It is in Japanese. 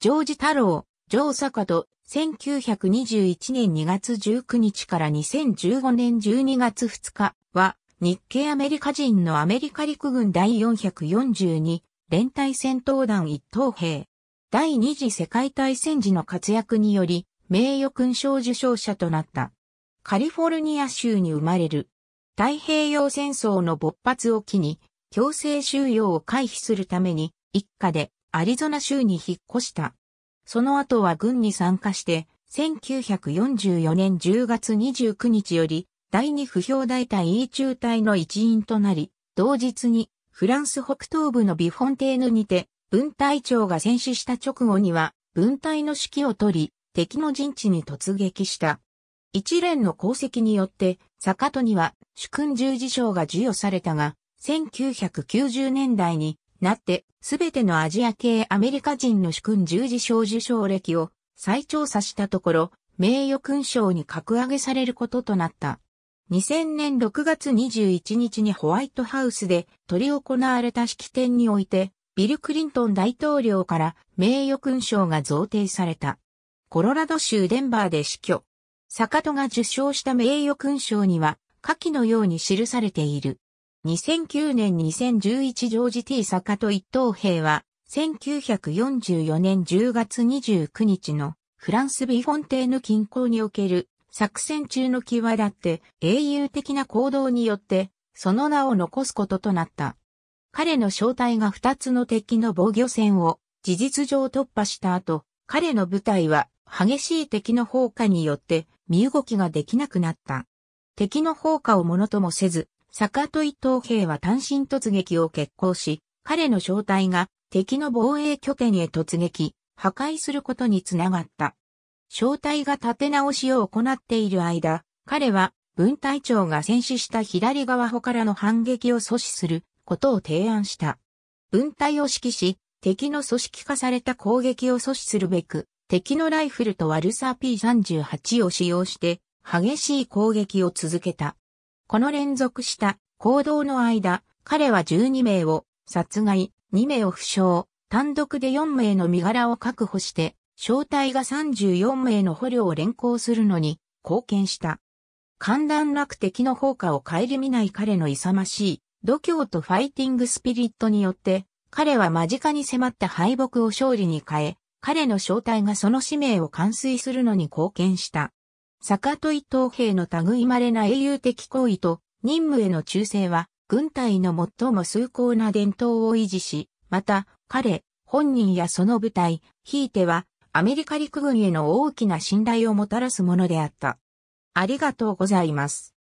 ジョージ太郎、上坂と、1921年2月19日から2015年12月2日は、日系アメリカ人のアメリカ陸軍第442連隊戦闘団一等兵。第二次世界大戦時の活躍により、名誉勲章受章者となった。カリフォルニア州に生まれる。太平洋戦争の勃発を機に、強制収容を回避するために、一家でアリゾナ州に引っ越した。その後は軍に参加して、1944年10月29日より、第二不評大隊 E 中隊の一員となり、同日に、フランス北東部のビフォンテーヌにて、分隊長が戦死した直後には、分隊の指揮を取り、敵の陣地に突撃した。一連の功績によって、坂戸には主君十字章が授与されたが、1990年代になってすべてのアジア系アメリカ人の主君十字章受賞歴を再調査したところ、名誉勲章に格上げされることとなった。2000年6月21日にホワイトハウスで取り行われた式典において、ビル・クリントン大統領から名誉勲章が贈呈された。コロラド州デンバーで死去。坂戸が受賞した名誉勲章には、下記のように記されている。2009年2011ジョージ T 坂戸一等兵は、1944年10月29日のフランスビフォンテーヌ近郊における作戦中の際立って英雄的な行動によってその名を残すこととなった。彼の正体が2つの敵の防御線を事実上突破した後、彼の部隊は激しい敵の砲火によって身動きができなくなった。敵の砲火をものともせず、坂戸伊藤兵は単身突撃を決行し、彼の正体が敵の防衛拠点へ突撃、破壊することにつながった。正体が立て直しを行っている間、彼は分隊長が戦死した左側歩からの反撃を阻止することを提案した。分隊を指揮し、敵の組織化された攻撃を阻止するべく、敵のライフルとワルサー P38 を使用して、激しい攻撃を続けた。この連続した行動の間、彼は12名を殺害、2名を負傷、単独で4名の身柄を確保して、正体が34名の捕虜を連行するのに貢献した。寒暖落敵の放火を顧みない彼の勇ましい度胸とファイティングスピリットによって、彼は間近に迫った敗北を勝利に変え、彼の正体がその使命を完遂するのに貢献した。坂戸伊藤兵の類まれな英雄的行為と任務への忠誠は、軍隊の最も崇高な伝統を維持し、また、彼、本人やその部隊、ひいては、アメリカ陸軍への大きな信頼をもたらすものであった。ありがとうございます。